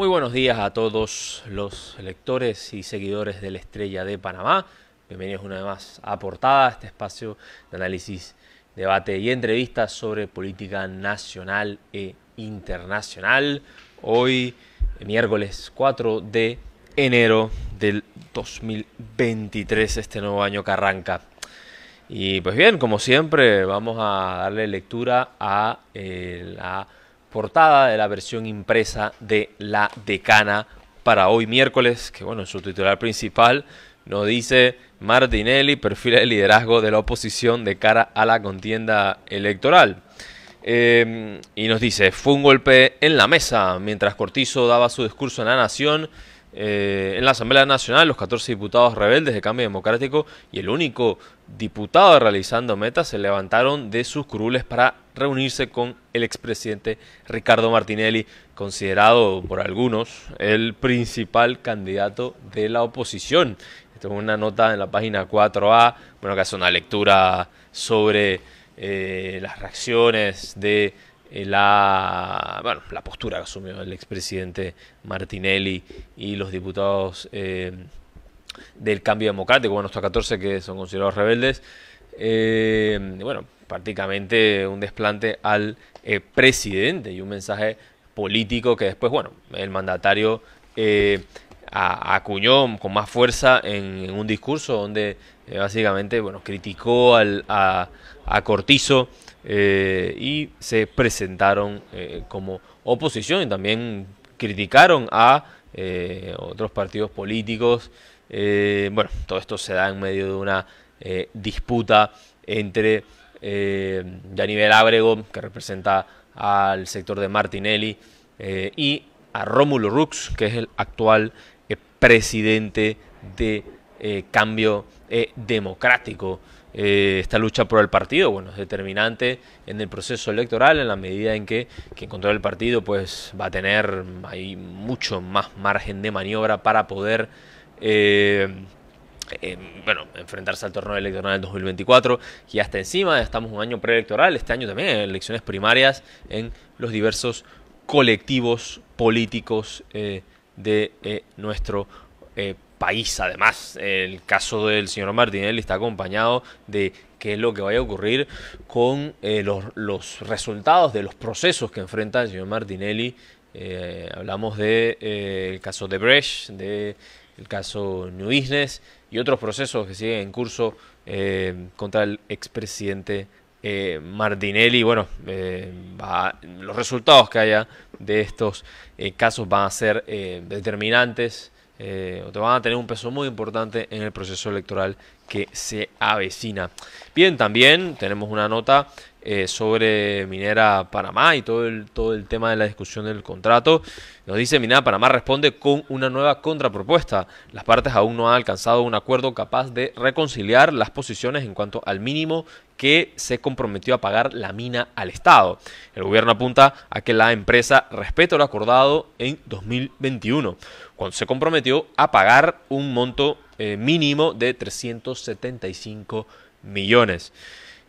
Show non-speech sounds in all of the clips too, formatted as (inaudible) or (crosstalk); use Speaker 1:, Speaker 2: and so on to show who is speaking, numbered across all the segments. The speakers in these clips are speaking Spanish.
Speaker 1: Muy buenos días a todos los lectores y seguidores de la Estrella de Panamá. Bienvenidos una vez más a Portada, este espacio de análisis, debate y entrevistas sobre política nacional e internacional. Hoy, miércoles 4 de enero del 2023, este nuevo año que arranca. Y pues bien, como siempre, vamos a darle lectura a eh, la portada de la versión impresa de la decana para hoy miércoles, que bueno, en su titular principal nos dice Martinelli, perfil el liderazgo de la oposición de cara a la contienda electoral. Em, y nos dice, fue un golpe en la mesa mientras Cortizo daba su discurso en la Nación. Eh, en la Asamblea Nacional, los 14 diputados rebeldes de Cambio Democrático y el único diputado realizando metas se levantaron de sus curules para reunirse con el expresidente Ricardo Martinelli, considerado por algunos el principal candidato de la oposición. Esto es una nota en la página 4A, bueno, que hace una lectura sobre eh, las reacciones de eh, la, la postura que asumió el expresidente Martinelli y los diputados eh, del Cambio Democrático, bueno, estos 14 que son considerados rebeldes. Eh, bueno, prácticamente un desplante al eh, presidente y un mensaje político que después, bueno, el mandatario eh, acuñó con más fuerza en, un discurso donde básicamente, bueno, criticó a, a Cortizo y se presentaron como oposición y también criticaron a otros partidos políticos. bueno, todo esto se da en medio de una eh, disputa entre eh, Daniel Ábrego, que representa al sector de Martinelli, eh, y a Rómulo Rux, que es el actual eh, presidente de Cambio Democrático. esta lucha por el partido, bueno, es determinante en el proceso electoral, en la medida en que quien controla el partido, pues va a tener ahí mucho más margen de maniobra para poder eh, bueno, enfrentarse al torneo electoral del 2024 y hasta encima estamos un año preelectoral, este año también hay elecciones primarias en los diversos colectivos políticos eh, de eh, nuestro país. Además, el caso del señor Martinelli está acompañado de qué es lo que vaya a ocurrir con los, resultados de los procesos que enfrenta el señor Martinelli. hablamos del caso de Brecht, del caso New Business, y otros procesos que siguen en curso eh, contra el expresidente eh, Martinelli. Bueno, eh, los resultados que haya de estos eh, casos van a ser determinantes o te van a tener un peso muy importante en el proceso electoral que se avecina. Bien, también tenemos una nota eh, sobre Minera Panamá y todo el, todo el tema de la discusión del contrato. Nos dice Minera Panamá responde con una nueva contrapropuesta. Las partes aún no han alcanzado un acuerdo capaz de reconciliar las posiciones en cuanto al mínimo que se comprometió a pagar la mina al Estado. El gobierno apunta a que la empresa respete lo acordado en 2021, cuando se comprometió a pagar un monto eh, mínimo de 375 millones.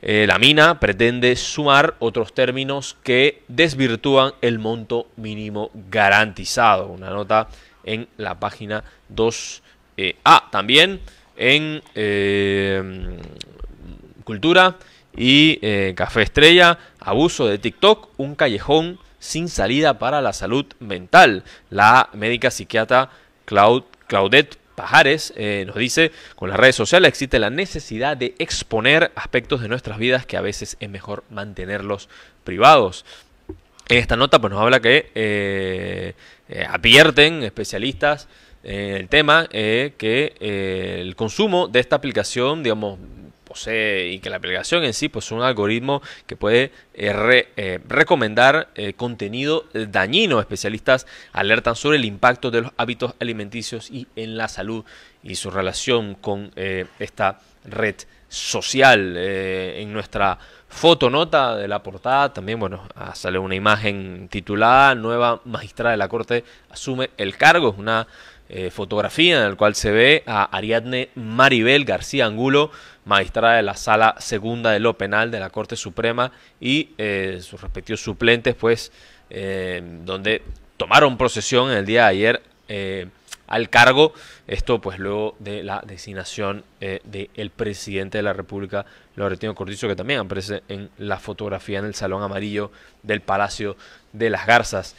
Speaker 1: Eh, la mina pretende sumar otros términos que desvirtúan el monto mínimo garantizado. Una nota en la página 2A. Eh, también en eh, Cultura y Café Estrella, abuso de TikTok, un callejón sin salida para la salud mental. La médica psiquiatra Claudette Pajares eh, nos dice, con las redes sociales existe la necesidad de exponer aspectos de nuestras vidas que a veces es mejor mantenerlos privados. En esta nota pues, nos habla que eh, eh, advierten especialistas en el tema que el consumo de esta aplicación, digamos, y que la aplicación en sí pues, es un algoritmo que puede eh, eh, recomendar eh, contenido dañino. Especialistas alertan sobre el impacto de los hábitos alimenticios y en la salud y su relación con esta red social en nuestra fotonota de la portada también bueno ah, sale una imagen titulada nueva magistrada de la corte asume el cargo una eh, fotografía en la cual se ve a Ariadne Maribel García Angulo, magistrada de la Sala Segunda de lo Penal de la Corte Suprema y eh, sus respectivos suplentes, pues, eh, donde tomaron procesión en el día de ayer al cargo. Esto, pues, luego de la designación del presidente de la República, Loretino Cortizo, que también aparece en la fotografía en el Salón Amarillo del Palacio de las Garzas.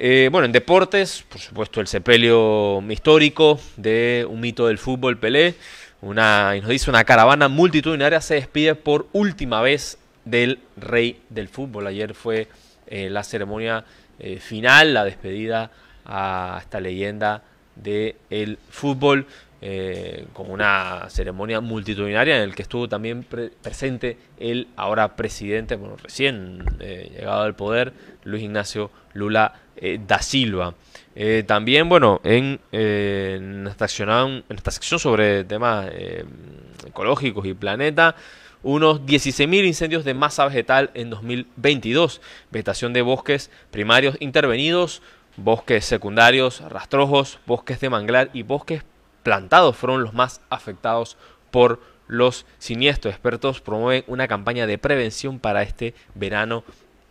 Speaker 1: Eh, bueno, en deportes, por supuesto, el sepelio histórico de un mito del fútbol, Pelé. Una, y nos dice una caravana multitudinaria se despide por última vez del rey del fútbol. Ayer fue eh, la ceremonia eh, final, la despedida a esta leyenda del fútbol, con una ceremonia multitudinaria en la que estuvo también presente el ahora presidente, bueno, recién llegado al poder, Luis Ignacio Lula eh, da Silva. Eh, también, bueno, en, eh, esta sección, sobre temas ecológicos y planeta, unos 16.000 incendios de masa vegetal en 2022, vegetación de bosques primarios intervenidos, bosques secundarios, rastrojos, bosques de manglar y bosques plantados fueron los más afectados por los siniestros. Expertos promueven una campaña de prevención para este verano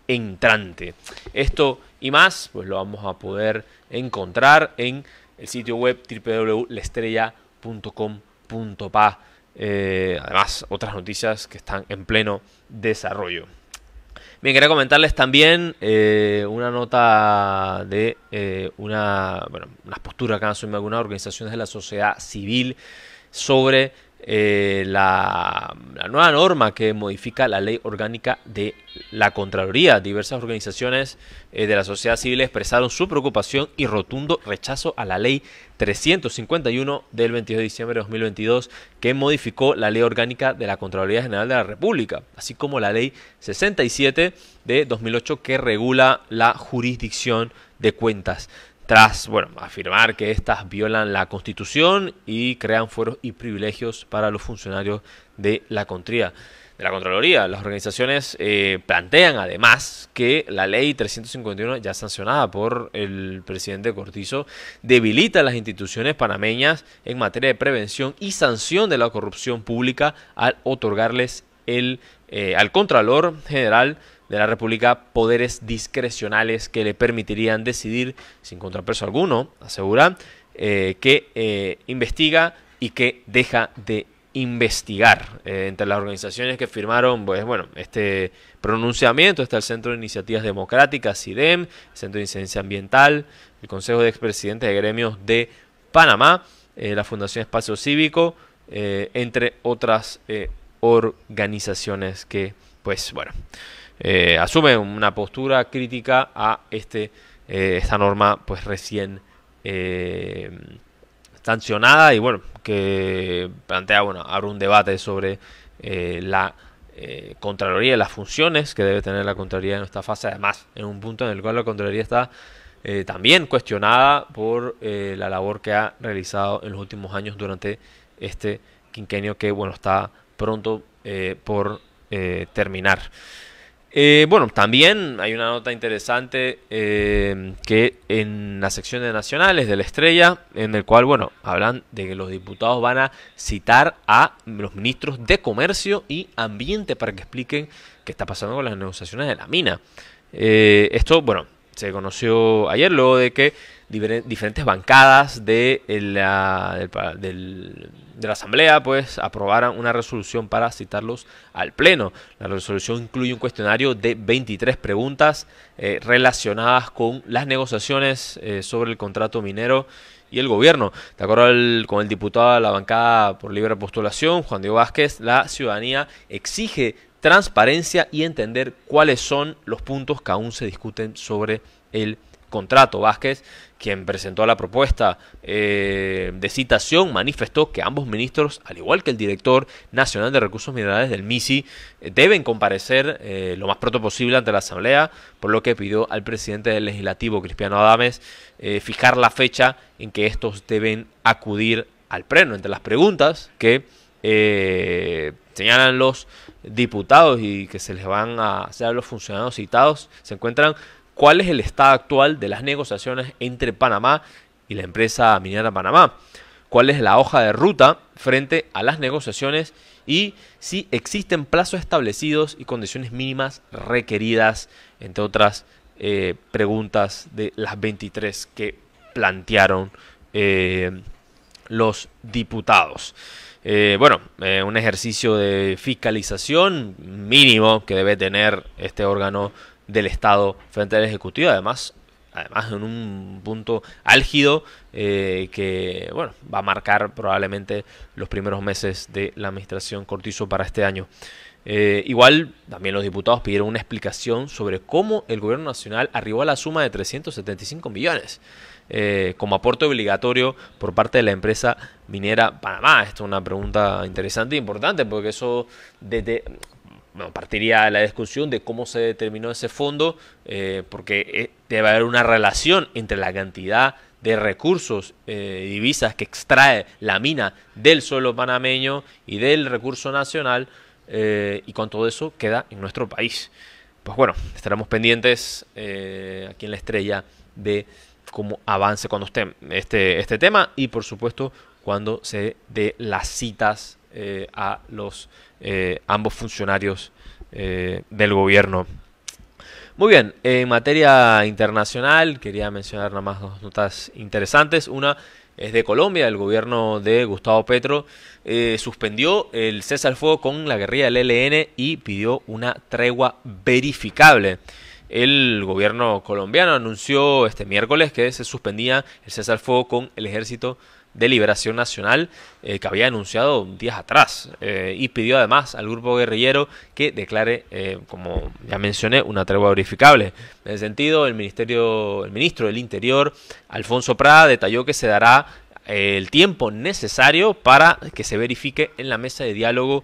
Speaker 1: entrante. Esto y más, pues lo vamos a poder encontrar en el sitio web www.lestrella.com.pa. Eh, además, otras noticias que están en pleno desarrollo. Bien, quería comentarles también eh, una nota de eh, una, bueno, posturas que han asumido algunas organizaciones de la sociedad civil sobre eh, la, nueva norma que modifica la ley orgánica de la Contraloría. Diversas organizaciones eh, de la sociedad civil expresaron su preocupación y rotundo rechazo a la ley 351 del 22 de diciembre de 2022 que modificó la ley orgánica de la Contraloría General de la República, así como la ley 67 de 2008 que regula la jurisdicción de cuentas tras bueno, afirmar que estas violan la Constitución y crean fueros y privilegios para los funcionarios de la Contría. De la Contraloría, las organizaciones eh, plantean además que la ley 351, ya sancionada por el presidente Cortizo, debilita las instituciones panameñas en materia de prevención y sanción de la corrupción pública al otorgarles el, eh, al Contralor General de la República poderes discrecionales que le permitirían decidir, sin contrapeso alguno, asegura, eh, que eh, investiga y que deja de investigar. Eh, entre las organizaciones que firmaron, pues bueno, este pronunciamiento está el Centro de Iniciativas Democráticas, CIDEM, Centro de Incidencia Ambiental, el Consejo de Expresidentes de Gremios de Panamá, la Fundación Espacio Cívico, entre otras organizaciones que, pues bueno, eh, asume una postura crítica a este, eh, esta norma pues recién eh, sancionada y bueno, que plantea, bueno, abre un debate sobre la Contraloría y las funciones que debe tener la Contraloría en esta fase, además en un punto en el cual la Contraloría está también cuestionada por la labor que ha realizado en los últimos años durante este quinquenio que bueno está pronto por terminar. Eh, bueno, también hay una nota interesante eh, que en la sección de nacionales de la estrella, en el cual, bueno, hablan de que los diputados van a citar a los ministros de Comercio y Ambiente para que expliquen qué está pasando con las negociaciones de la mina. Eh, esto, bueno, se conoció ayer luego de que diferentes bancadas de eh, la, de la Asamblea pues aprobaran una resolución para citarlos al Pleno. La resolución incluye un cuestionario de 23 preguntas eh, relacionadas con las negociaciones eh, sobre el contrato minero y el gobierno. De acuerdo con el diputado de la bancada por libre postulación, Juan Diego Vázquez, la ciudadanía exige transparencia y entender cuáles son los puntos que aún se discuten sobre el contrato. Vázquez, quien presentó la propuesta eh, de citación, manifestó que ambos ministros, al igual que el director nacional de recursos minerales del MISI, eh, deben comparecer eh, lo más pronto posible ante la Asamblea, por lo que pidió al presidente del legislativo, Cristiano Adames, fijar la fecha en que estos deben acudir al pleno. Entre las preguntas que señalan los diputados y que se les van a hacer a los funcionarios citados, se encuentran cuál es el estado actual de las negociaciones entre Panamá y la empresa minera Panamá, cuál es la hoja de ruta frente a las negociaciones y si existen plazos establecidos y condiciones mínimas requeridas, entre otras eh, preguntas de las 23 que plantearon eh, los diputados. Eh, bueno, un ejercicio de fiscalización mínimo que debe tener este órgano del Estado frente al Ejecutivo, además, además en un punto álgido eh, que bueno, va a marcar probablemente los primeros meses de la administración Cortizo para este año. Eh, igual, también los diputados pidieron una explicación sobre cómo el gobierno nacional arribó a la suma de 375 millones eh, como aporte obligatorio por parte de la empresa minera Panamá. Esto es una pregunta interesante e importante porque eso, desde, bueno, partiría la discusión de cómo se determinó ese fondo, eh, porque eh, debe haber una relación entre la cantidad de recursos, eh, y divisas que extrae la mina del suelo panameño y del recurso nacional, y con todo eso queda en nuestro país. Pues bueno, estaremos pendientes aquí en la estrella de cómo avance cuando esté este, este tema y por supuesto cuando se dé las citas eh, a los eh, ambos funcionarios eh, del gobierno. Muy bien, en materia internacional quería mencionar nada más dos notas interesantes. Una es de Colombia, el gobierno de Gustavo Petro suspendió el cese al fuego con la guerrilla del ELN y pidió una tregua verificable. El gobierno colombiano anunció este miércoles que se suspendía el cese al fuego con el ejército de Liberación Nacional eh, que había anunciado días atrás eh, y pidió además al grupo guerrillero que declare, eh, como ya mencioné, una tregua verificable. En ese sentido, el, ministerio, el ministro del Interior, Alfonso Prada, detalló que se dará el tiempo necesario para que se verifique en la mesa de diálogo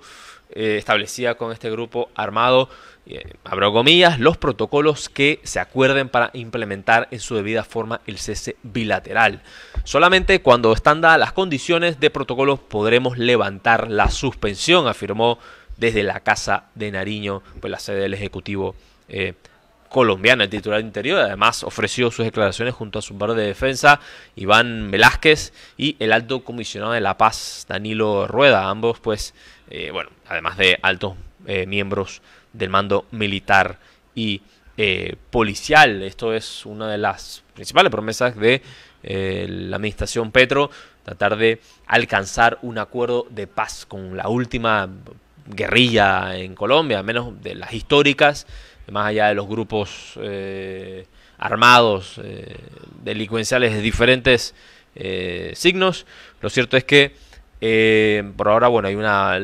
Speaker 1: establecida con este grupo armado eh, abro comillas, los protocolos que se acuerden para implementar en su debida forma el cese bilateral. Solamente cuando están dadas las condiciones de protocolos podremos levantar la suspensión, afirmó desde la Casa de Nariño, pues la sede del Ejecutivo eh, colombiano, el titular Interior. Además ofreció sus declaraciones junto a su barrio de defensa, Iván Velázquez, y el alto comisionado de La Paz, Danilo Rueda, ambos pues, eh, bueno, además de altos miembros del mando militar y eh, policial. Esto es una de las principales promesas de eh, la administración Petro, tratar de alcanzar un acuerdo de paz con la última guerrilla en Colombia, al menos de las históricas, más allá de los grupos eh, armados, delincuenciales de diferentes signos. Lo cierto es que por ahora, bueno, hay una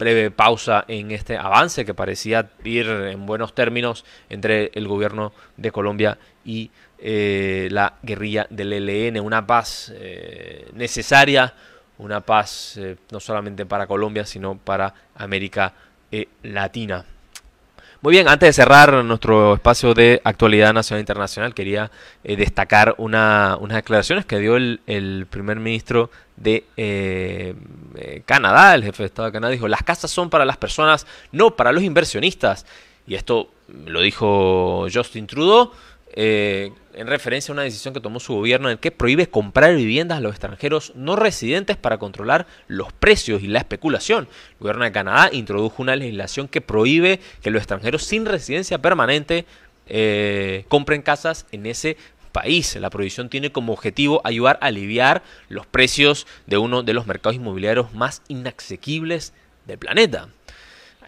Speaker 1: breve pausa en este avance que parecía ir en buenos términos entre el gobierno de Colombia y eh, la guerrilla del ELN. Una paz eh, necesaria, una paz eh, no solamente para Colombia, sino para América Latina. Muy bien, antes de cerrar nuestro espacio de actualidad nacional e internacional, quería eh, destacar una, unas declaraciones que dio el, primer ministro de eh, eh, Canadá, el jefe de Estado de Canadá, dijo, las casas son para las personas, no para los inversionistas. Y esto lo dijo Justin Trudeau eh, en referencia a una decisión que tomó su gobierno en el que prohíbe comprar viviendas a los extranjeros no residentes para controlar los precios y la especulación. El gobierno de Canadá introdujo una legislación que prohíbe que los extranjeros sin residencia permanente eh, compren casas en ese país. La prohibición tiene como objetivo ayudar a aliviar los precios de uno de los mercados inmobiliarios más inasequibles del planeta.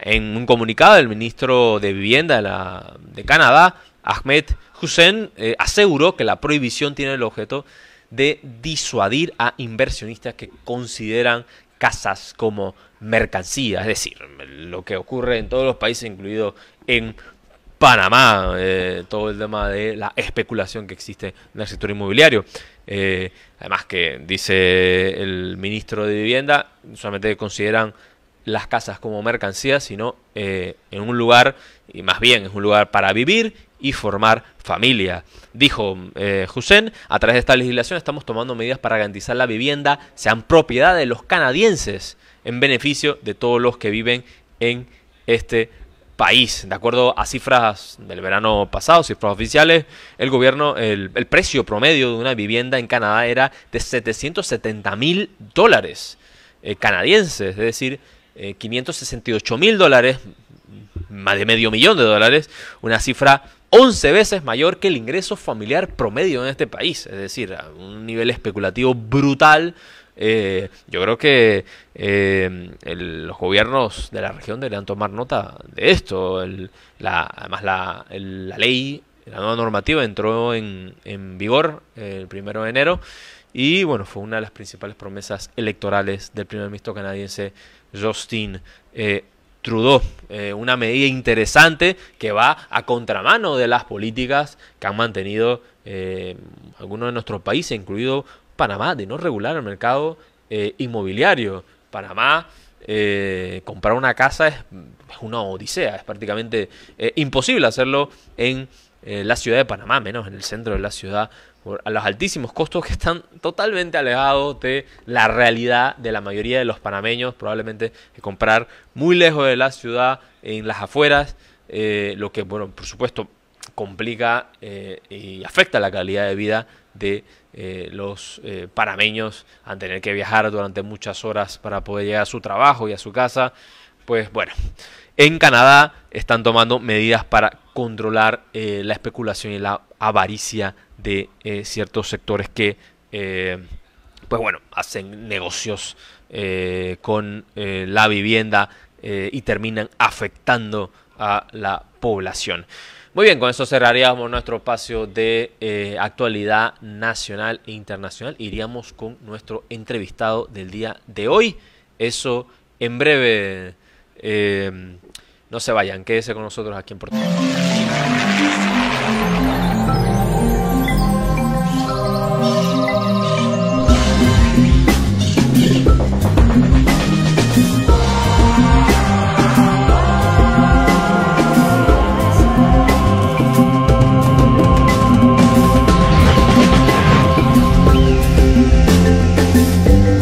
Speaker 1: En un comunicado, del ministro de Vivienda de, de Canadá, Ahmed Hussein eh, aseguró que la prohibición tiene el objeto de disuadir a inversionistas que consideran casas como mercancías, es decir, lo que ocurre en todos los países, incluido en Panamá, eh, todo el tema de la especulación que existe en el sector inmobiliario. Eh, además que dice el ministro de Vivienda, solamente consideran las casas como mercancías, sino en un lugar, y más bien es un lugar para vivir y formar familia. Dijo eh, Hussein, a través de esta legislación estamos tomando medidas para garantizar la vivienda sean propiedad de los canadienses en beneficio de todos los que viven en este país. De acuerdo a cifras del verano pasado, cifras oficiales, el gobierno, el, precio promedio de una vivienda en Canadá era de 770 mil dólares eh, canadienses, es decir, 568 eh, mil dólares, más de medio millón de dólares, una cifra 11 veces mayor que el ingreso familiar promedio en este país, es decir, a un nivel especulativo brutal. Eh, yo creo que eh, los gobiernos de la región deberían tomar nota de esto. además, la, ley, la nueva normativa entró en, vigor eh, el primero de enero y bueno, fue una de las principales promesas electorales del primer ministro canadiense Justin eh, Trudeau. Eh, una medida interesante que va a contramano de las políticas que han mantenido eh, algunos de nuestros países, incluido Panamá, de no regular el mercado eh, inmobiliario. Panamá, comprar una casa es, es, una odisea, es prácticamente imposible hacerlo en la ciudad de Panamá, menos en el centro de la ciudad a los altísimos costos que están totalmente alejados de la realidad de la mayoría de los panameños, probablemente comprar muy lejos de la ciudad, en las afueras, eh, lo que, bueno, por supuesto, complica eh, y afecta la calidad de vida de eh, los panameños al tener que viajar durante muchas horas para poder llegar a su trabajo y a su casa. Pues bueno, en Canadá están tomando medidas para controlar la especulación y la avaricia de eh, ciertos sectores que, eh, pues bueno, hacen negocios eh, con la vivienda y terminan afectando a la población. Muy bien, con eso cerraríamos nuestro espacio de actualidad nacional e internacional. Iríamos con nuestro entrevistado del día de hoy. Eso en breve. no se vayan, quédese con nosotros aquí en Portugal.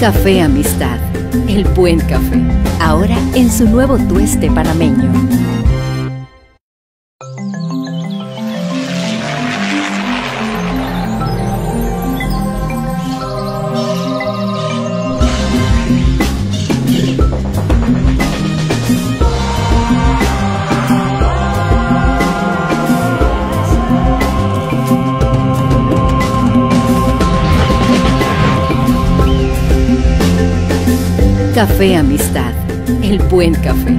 Speaker 1: Café Amistad, el buen café, ahora en su nuevo tueste panameño.
Speaker 2: Café Amistad, el buen café.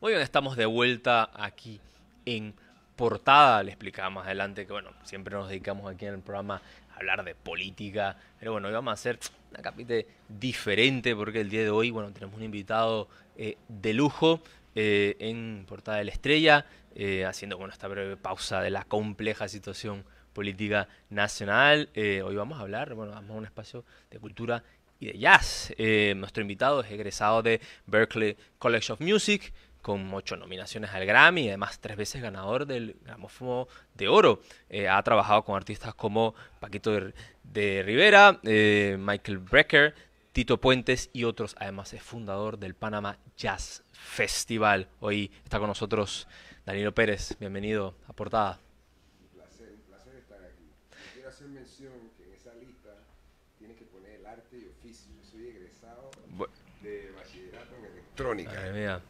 Speaker 1: Muy estamos de vuelta aquí en portada. Le explicaba más adelante que, bueno, siempre nos dedicamos aquí en el programa a hablar de política. Pero bueno, hoy vamos a hacer una capite diferente porque el día de hoy, bueno, tenemos un invitado eh, de lujo eh, en Portada de la Estrella, eh, haciendo, bueno, esta breve pausa de la compleja situación política nacional. hoy vamos a hablar, bueno, vamos a un espacio de cultura y de jazz. nuestro invitado es egresado de Berkeley College of Music con ocho nominaciones al Grammy y además tres veces ganador del Gramófono de Oro. Eh, ha trabajado con artistas como Paquito de, Rivera, eh, Michael Brecker, Tito Puentes y otros. Además es fundador del Panama Jazz Festival. Hoy está con nosotros Danilo Pérez. Bienvenido
Speaker 3: a Portada. Un placer, un placer estar aquí. Quiero hacer mención que en esa lista tienes que poner el arte y oficio. Yo soy egresado de bachillerato en electrónica.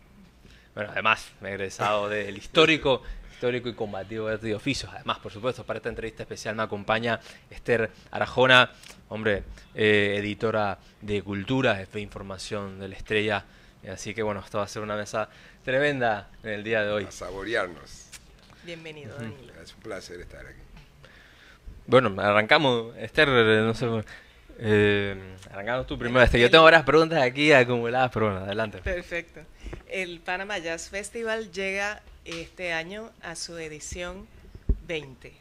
Speaker 1: Bueno, además, me he egresado del histórico histórico y combativo de oficios. Además, por supuesto, para esta entrevista especial me acompaña Esther Arajona, hombre, eh, editora de Cultura, de Información de la Estrella. Así que bueno, esto va a ser una mesa tremenda en el día de hoy. A saborearnos.
Speaker 3: Bienvenido, Es un placer estar aquí.
Speaker 1: Bueno, arrancamos, Esther, eh, eh, arrancamos tú primero. Yo tengo varias preguntas aquí acumuladas, pero bueno, adelante.
Speaker 2: Perfecto. El Panama Jazz Festival llega este año a su edición 20.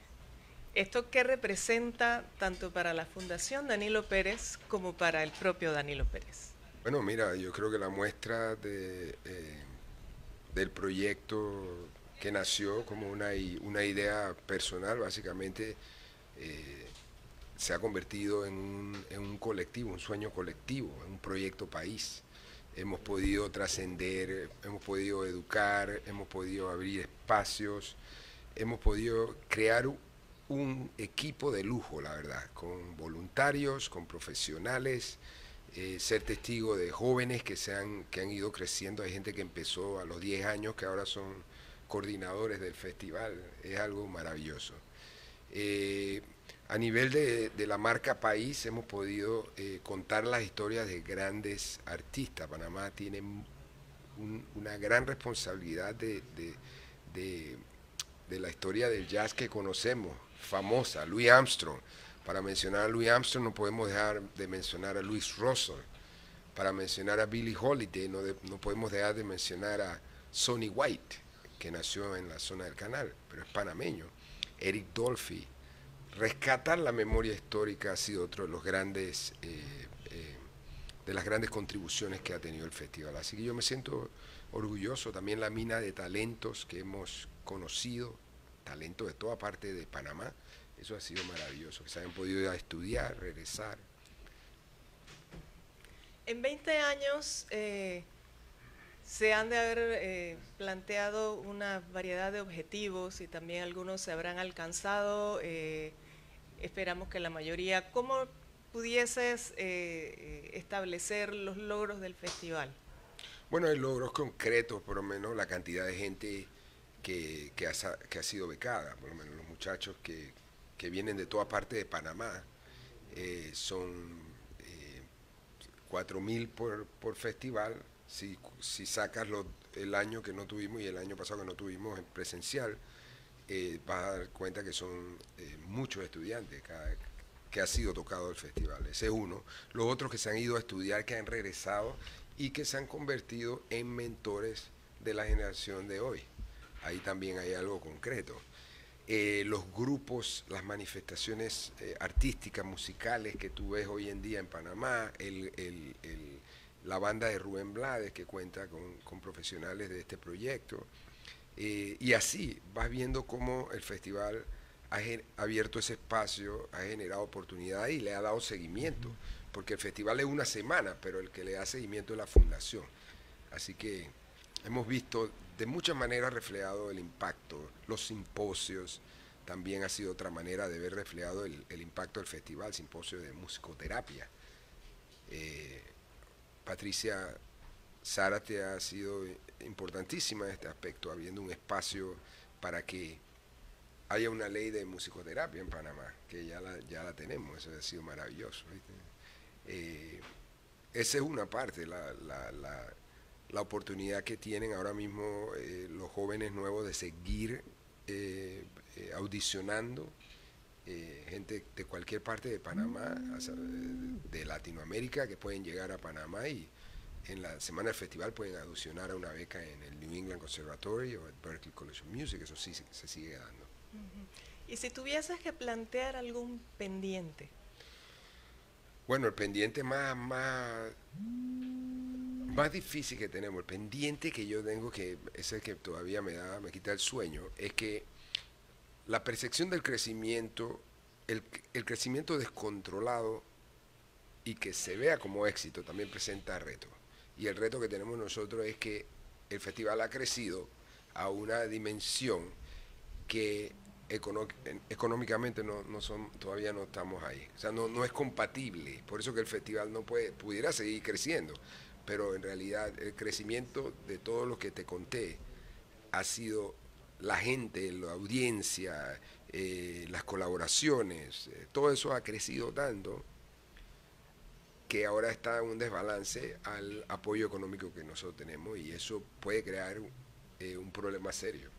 Speaker 2: ¿Esto qué representa tanto para la Fundación Danilo Pérez como para el propio Danilo Pérez?
Speaker 3: Bueno, mira, yo creo que la muestra eh, del proyecto que nació como una, idea personal, básicamente, eh, se ha convertido en un, en un colectivo, un sueño colectivo, en un proyecto país hemos podido trascender, hemos podido educar, hemos podido abrir espacios, hemos podido crear un equipo de lujo, la verdad, con voluntarios, con profesionales, eh, ser testigo de jóvenes que, han, que han ido creciendo, hay gente que empezó a los 10 años, que ahora son coordinadores del festival, es algo maravilloso. Eh, a nivel de, la marca país hemos podido eh, contar las historias de grandes artistas. Panamá tiene una gran responsabilidad de, la historia del jazz que conocemos, famosa, Louis Armstrong. Para mencionar a Louis Armstrong no podemos dejar de mencionar a Louis Russell. Para mencionar a Billy Holiday no, no podemos dejar de mencionar a Sonny White, que nació en la zona del canal, pero es panameño. Eric Dolphy rescatar la memoria histórica ha sido otro de los grandes eh, eh, de las grandes contribuciones que ha tenido el festival. Así que yo me siento orgulloso también la mina de talentos que hemos conocido, talentos de toda parte de Panamá. Eso ha sido maravilloso, que se hayan podido ir estudiar, regresar.
Speaker 2: En 20 años eh, se han de haber planteado una variedad de objetivos y también algunos se habrán alcanzado esperamos que la mayoría. ¿Cómo pudieses eh, eh, establecer los logros del festival?
Speaker 3: Bueno, hay logros concretos, por lo menos la cantidad de gente que, que, ha, sido becada, por lo menos los muchachos que, vienen de toda parte de Panamá, eh, son eh, 4.000 por, festival, si, sacas el año que no tuvimos y el año pasado que no tuvimos en presencial, eh, vas a dar cuenta que son eh, muchos estudiantes que ha sido tocado el festival. Ese es uno. Los otros que se han ido a estudiar, que han regresado y que se han convertido en mentores de la generación de hoy. Ahí también hay algo concreto. Eh, los grupos, las manifestaciones artísticas, musicales que tú ves hoy en día en Panamá, la banda de Rubén Blades que cuenta con profesionales de este proyecto, eh, y así vas viendo cómo el festival ha, abierto ese espacio, ha generado oportunidad y le ha dado seguimiento, porque el festival es una semana, pero el que le da seguimiento es la fundación. Así que hemos visto de muchas maneras reflejado el impacto, los simposios, también ha sido otra manera de ver reflejado el, impacto del festival, simposio de musicoterapia. Eh, Patricia, Patricia te ha sido importantísima este aspecto, habiendo un espacio para que haya una ley de musicoterapia en Panamá, que ya la, ya la tenemos, eso ha sido maravilloso. Eh, esa es una parte, la, oportunidad que tienen ahora mismo eh, los jóvenes nuevos de seguir eh, audicionando. gente de cualquier parte de Panamá, de Latinoamérica, que pueden llegar a Panamá y, en la semana del festival pueden aducionar a una beca en el New England Conservatory o el Berklee College of Music, eso sí se sigue dando.
Speaker 2: ¿Y si tuvieses que plantear algún pendiente?
Speaker 3: Bueno, el pendiente más, más, más difícil que tenemos, el pendiente que yo tengo, que es el que todavía me da, me quita el sueño, es que la percepción del crecimiento, el, el crecimiento descontrolado y que se vea como éxito también presenta retos. Y el reto que tenemos nosotros es que el festival ha crecido a una dimensión que económicamente no, son, todavía no estamos ahí. O sea, no, no es compatible. Por eso que el festival no puede, pudiera seguir creciendo. Pero en realidad el crecimiento de todo lo que te conté ha sido la gente, la audiencia, eh, las colaboraciones, eh, todo eso ha crecido tanto que ahora está un desbalance al apoyo económico que nosotros tenemos y eso puede crear eh, un problema serio.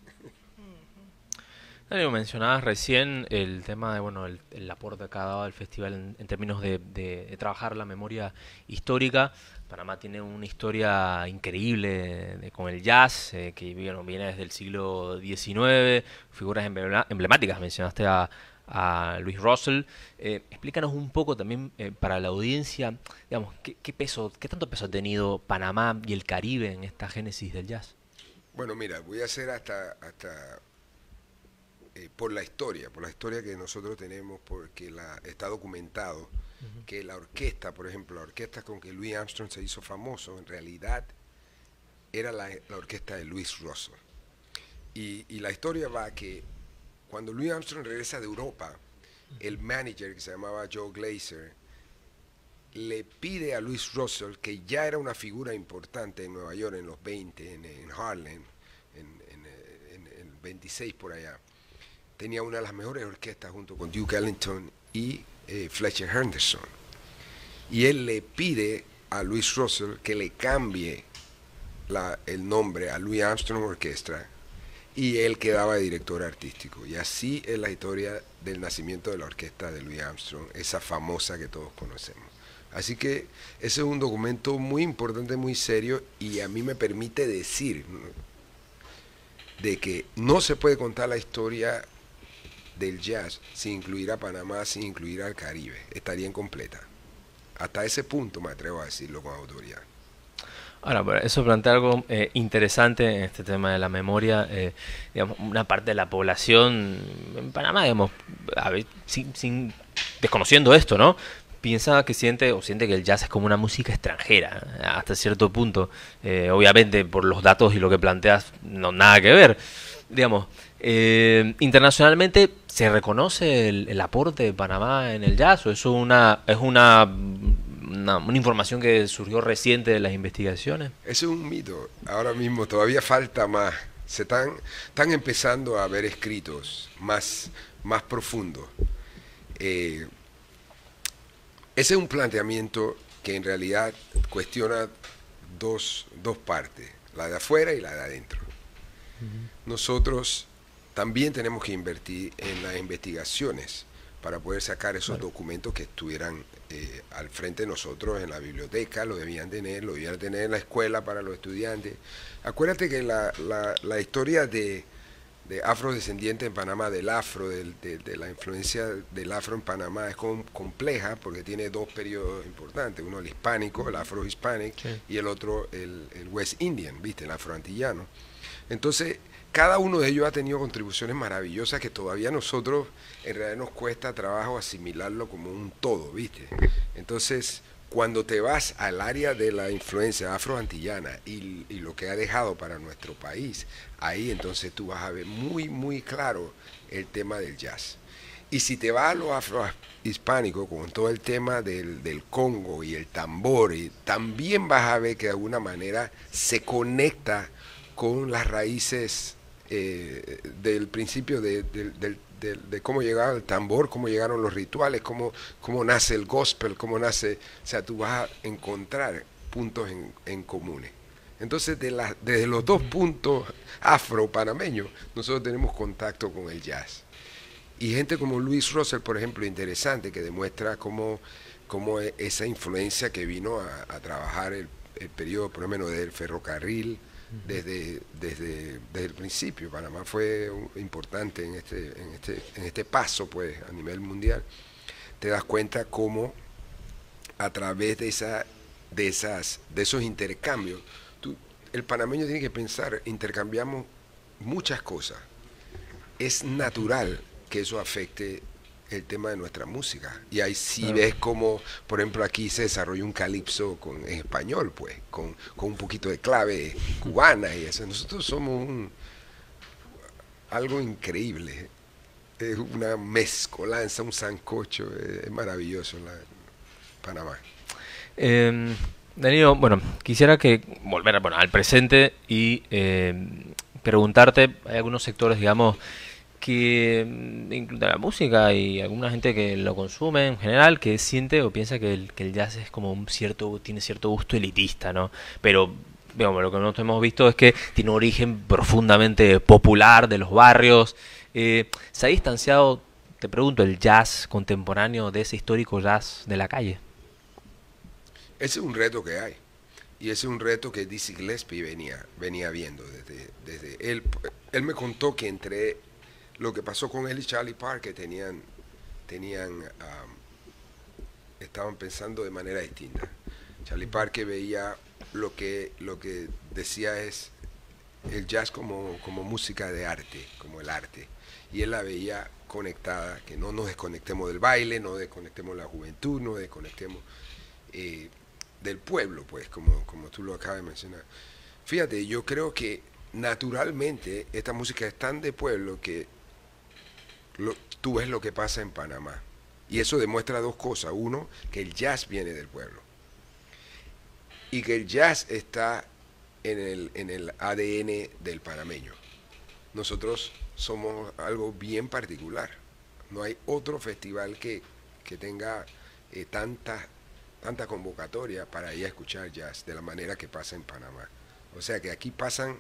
Speaker 1: Daniel, mencionabas recién el tema de bueno el, aporte que ha dado al festival en, términos de, trabajar la memoria histórica. Panamá tiene una historia increíble eh, con el jazz, eh, que viene desde el siglo XIX, figuras emblemáticas, mencionaste a, a Luis Russell. Eh, explícanos un poco también eh, para la audiencia, digamos, ¿qué, peso, qué tanto peso ha tenido Panamá y el Caribe en esta génesis del jazz.
Speaker 3: Bueno, mira, voy a hacer hasta, hasta eh, por la historia, por la historia que nosotros tenemos, porque la, está documentado que la orquesta, por ejemplo, la orquesta con que Louis Armstrong se hizo famoso, en realidad era la, orquesta de Luis Russell. Y, y, la historia va que cuando Louis Armstrong regresa de Europa, el manager que se llamaba Joe Glazer le pide a Louis Russell, que ya era una figura importante en Nueva York en los 20, en, Harlem, en, el 26 por allá, tenía una de las mejores orquestas junto con Duke Ellington y eh, Fletcher Henderson. Y él le pide a Louis Russell que le cambie el nombre a Louis Armstrong Orchestra y él quedaba de director artístico. Y así es la historia del nacimiento de la orquesta de Louis Armstrong, esa famosa que todos conocemos. Así que ese es un documento muy importante, muy serio, y a mí me permite decir de que no se puede contar la historia del jazz sin incluir a Panamá, sin incluir al Caribe. Estaría incompleta. Hasta ese punto me atrevo a decirlo con autoridad.
Speaker 1: Ahora, eso plantea algo eh, interesante en este tema de la memoria. Eh, una parte de la población en Panamá, digamos, a sin, desconociendo esto, ¿no? Piensa que siente o siente que el jazz es como una música extranjera, eh, hasta cierto punto. obviamente, por los datos y lo que planteas, no nada que ver. Digamos, internacionalmente se reconoce el, aporte de Panamá en el jazz, o eso una, es una una, información que surgió reciente de las investigaciones?
Speaker 3: es un mito. Ahora mismo todavía falta más. Se están, están empezando a ver escritos más, más profundos. Eh, ese es un planteamiento que en realidad cuestiona dos, partes, la de afuera y la de adentro. Nosotros también tenemos que invertir en las investigaciones para poder sacar esos documentos que estuvieran eh, al frente nosotros en la biblioteca, lo debían tener, lo debían tener en la escuela para los estudiantes. Acuérdate que la, historia de, de afrodescendiente en Panamá, del afro, de, la influencia del afro en Panamá es compleja porque tiene dos periodos importantes, uno el hispánico, el afro-hispanic, y el otro el, West Indian, ¿viste? el afro-antillano. Entonces, cada uno de ellos ha tenido contribuciones maravillosas que todavía nosotros en realidad nos cuesta trabajo asimilarlo como un todo, ¿viste? Entonces, cuando te vas al área de la influencia afroantillana y, y lo que ha dejado para nuestro país, ahí entonces tú vas a ver muy, muy claro el tema del jazz. Y si te vas a lo afrohispánico con todo el tema del, Congo y el tambor, también vas a ver que de alguna manera se conecta con las raíces eh, del principio de, cómo llegaba el tambor, cómo llegaron los rituales, cómo, cómo nace el gospel, cómo nace, o sea, tú vas a encontrar puntos en, en comunes. Entonces, de desde los dos puntos afro-panameños, nosotros tenemos contacto con el jazz. Y gente como Luis Russell, por ejemplo, interesante, que demuestra cómo, cómo e, esa influencia que vino a, trabajar el, el, periodo, por lo menos, del ferrocarril, desde, desde, desde el principio. Panamá fue importante en este, en este, en este paso pues, a nivel mundial. Te das cuenta cómo a través de, esa, de, esas, de esos intercambios, tú, el panameño tiene que pensar, intercambiamos muchas cosas. Es natural que eso afecte el tema de nuestra música. Y ahí si ves como, por ejemplo, aquí se desarrolla un calipso con, en español, pues, con, un poquito de clave cubana y eso. Nosotros somos algo increíble. Es una mezcolanza, un sancocho. Es, maravilloso la, Panamá.
Speaker 1: Eh, Danilo, bueno, quisiera que
Speaker 3: volver bueno, al
Speaker 1: presente y em, preguntarte, hay algunos sectores, digamos, que mm, incluye la música y alguna gente que lo consume en general, que siente o piensa que el, jazz es como un cierto, tiene cierto gusto elitista, ¿no? Pero digamos, lo que nosotros hemos visto es que tiene un origen profundamente popular de los barrios. Eh, ¿Se ha distanciado, te pregunto, el jazz contemporáneo de ese histórico jazz de la calle?
Speaker 3: Ese es un reto que hay. Y ese es un reto que Dizzy Gillespie venía, venía viendo desde, desde él. Él me contó que entre lo que pasó con él y Charlie Parker tenían, tenían estaban pensando de manera distinta. Charlie Parker veía lo que, lo que decía es el jazz como, como música de arte, como el arte. Y él la veía conectada, que no nos desconectemos del baile, no desconectemos la juventud, no desconectemos eh, del pueblo, pues, como, como tú lo acabas de mencionar. Fíjate, yo creo que naturalmente esta música es tan de pueblo que tú ves lo que pasa en Panamá. Y eso demuestra dos cosas. Uno, que el jazz viene del pueblo. Y que el jazz está en el, ADN del panameño. Nosotros somos algo bien particular. No hay otro festival que, tenga eh, tanta, tanta convocatoria para ir a escuchar jazz de la manera que pasa en Panamá. O sea que aquí pasan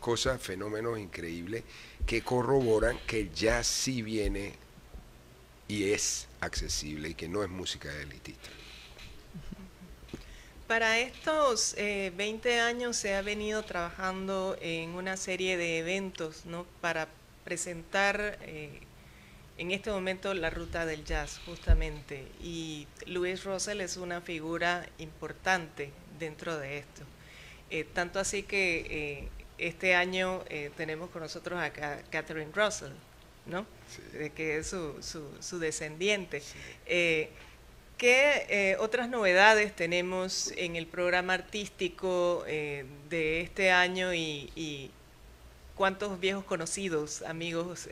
Speaker 3: cosas, fenómenos increíbles que corroboran que jazz sí viene y es accesible y que no es música elitista.
Speaker 2: Para estos 20 eh, años se ha venido trabajando en una serie de eventos ¿no? para presentar eh, en este momento la ruta del jazz justamente y Luis Russell es una figura importante dentro de esto. Eh, tanto así que este año eh, tenemos con nosotros a Catherine Russell, ¿no? que es su, su, descendiente. Eh, ¿Qué eh, otras novedades tenemos en el programa artístico de este año y, cuántos viejos conocidos, amigos,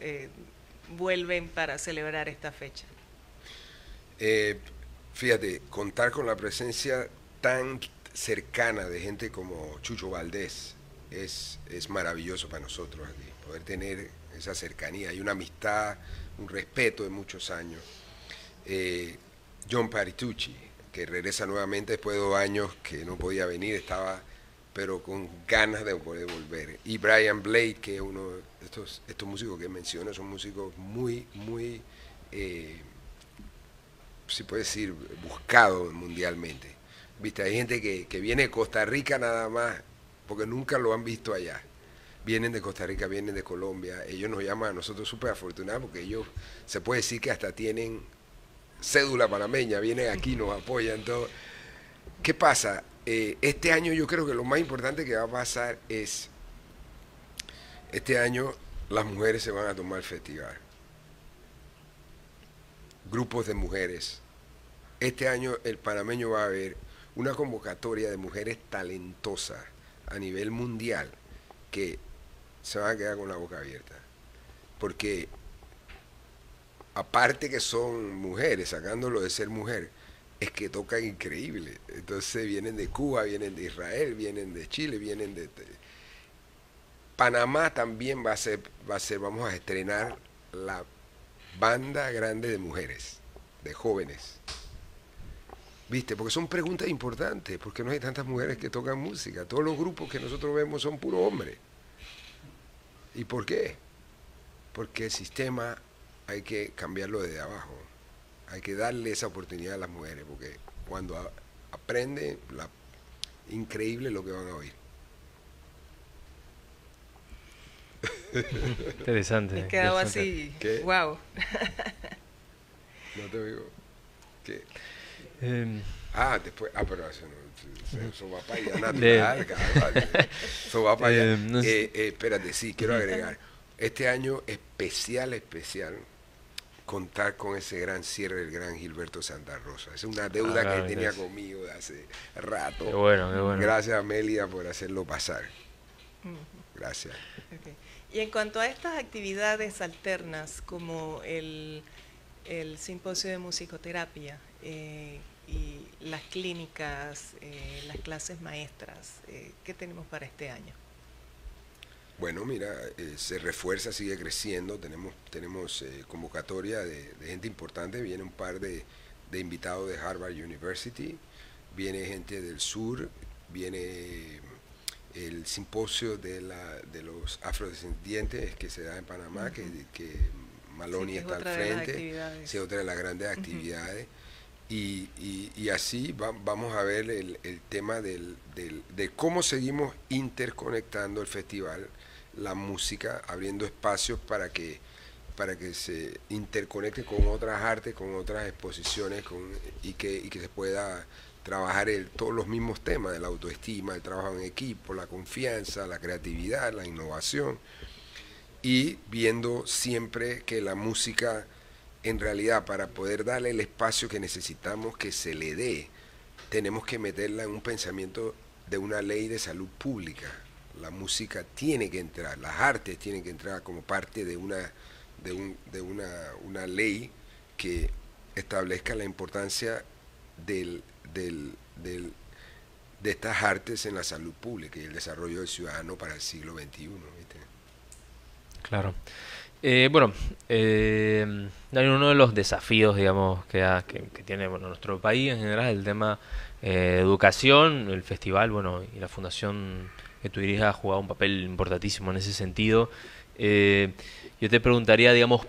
Speaker 2: vuelven para celebrar esta fecha?
Speaker 3: fíjate, contar con la presencia tan cercana de gente como Chucho Valdés, es, maravilloso para nosotros poder tener esa cercanía, y una amistad, un respeto de muchos años. Eh, John Paritucci, que regresa nuevamente después de dos años que no podía venir, estaba pero con ganas de poder volver. Y Brian Blake que es uno de estos, estos músicos que menciona, son músicos muy, muy, eh, si puede decir, buscados mundialmente. Viste, hay gente que, que viene de Costa Rica nada más porque nunca lo han visto allá. Vienen de Costa Rica, vienen de Colombia, ellos nos llaman a nosotros súper afortunados porque ellos se puede decir que hasta tienen cédula panameña, vienen aquí, nos apoyan, todo. ¿Qué pasa? Eh, este año yo creo que lo más importante que va a pasar es, este año las mujeres se van a tomar el festival. Grupos de mujeres. Este año el panameño va a haber una convocatoria de mujeres talentosas a nivel mundial que se van a quedar con la boca abierta. Porque aparte que son mujeres, sacándolo de ser mujer, es que tocan increíble. Entonces vienen de Cuba, vienen de Israel, vienen de Chile, vienen de... Este. Panamá también va a ser, va a ser, vamos a estrenar la banda grande de mujeres, de jóvenes. ¿Viste? Porque son preguntas importantes, porque no hay tantas mujeres que tocan música. Todos los grupos que nosotros vemos son puros hombres. ¿Y por qué? Porque el sistema hay que cambiarlo desde abajo. Hay que darle esa oportunidad a las mujeres, porque cuando aprenden, la, increíble lo que van a oír.
Speaker 2: (laughs) Interesante. Me quedado así. guau
Speaker 3: no te digo. ¿Qué? Em, ah, después. Ah, pero eso no. para ya va para ya. espérate, sí, quiero agregar. Este año especial, especial, contar con ese gran cierre del gran Gilberto Santa Rosa. Es una deuda ah, que tenía conmigo hace rato. Qué bueno, qué bueno. Gracias, Amelia, por hacerlo pasar. Gracias.
Speaker 2: Y en cuanto a estas actividades alternas, como el, el simposio de musicoterapia, eh, y las clínicas, eh, las clases maestras. Eh, ¿Qué tenemos para este año?
Speaker 3: Bueno, mira, se refuerza, sigue creciendo, tenemos, tenemos convocatoria de, gente importante, viene un par de, invitados de Harvard University, viene gente del sur, viene el simposio de, los afrodescendientes que se da en Panamá, que, que, Maloney está al frente, es otra de las grandes actividades. Y, así vamos a ver el, tema del, de cómo seguimos interconectando el festival, la música, abriendo espacios para que, para que se interconecte con otras artes, con otras exposiciones con, y, que, y que se pueda trabajar el, todos los mismos temas, de la autoestima, el trabajo en equipo, la confianza, la creatividad, la innovación, y viendo siempre que la música en realidad para poder darle el espacio que necesitamos que se le dé, tenemos que meterla en un pensamiento de una ley de salud pública. La música tiene que entrar, las artes tienen que entrar como parte de una, de, una, ley que establezca la importancia del, del, de estas artes en la salud pública y el desarrollo del ciudadano para el siglo XXI.
Speaker 1: Claro. Eh, bueno, eh, uno de los desafíos, digamos, que, que, tiene
Speaker 3: nuestro país
Speaker 1: en general, el tema eh, educación, el festival, bueno, y la fundación que tú diriges ha jugado un papel importantísimo en ese sentido. Eh, yo te preguntaría, digamos,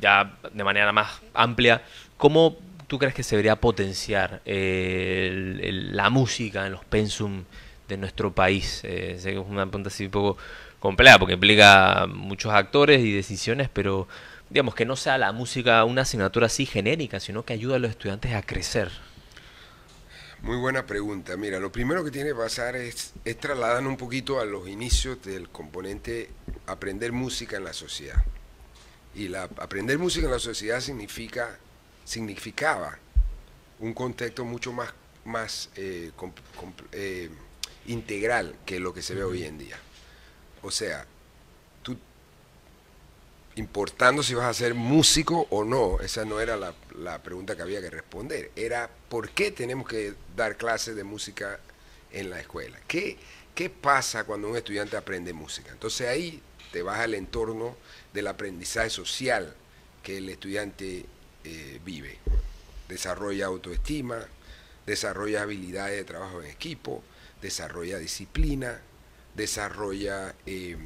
Speaker 1: ya de manera más amplia, ¿cómo tú crees que se debería potenciar la música en los pensum de nuestro país? es una pregunta así un poco compleja porque implica muchos actores y decisiones, pero digamos que no sea la música una asignatura así genérica, sino que ayuda a los estudiantes a crecer.
Speaker 3: Muy buena pregunta. Mira, lo primero que tiene que pasar es, es trasladar un poquito a los inicios del componente aprender música en la sociedad. Y la, aprender música en la sociedad significa, significaba un contexto mucho más, eh, eh, integral que lo que se ve hoy en día. O sea, tú importando si vas a ser músico o no, esa no era la, pregunta que había que responder, era por qué tenemos que dar clases de música en la escuela. ¿Qué, pasa cuando un estudiante aprende música? Entonces ahí te vas al entorno del aprendizaje social que el estudiante eh, vive. Desarrolla autoestima, desarrolla habilidades de trabajo en equipo, desarrolla disciplina, desarrolla em,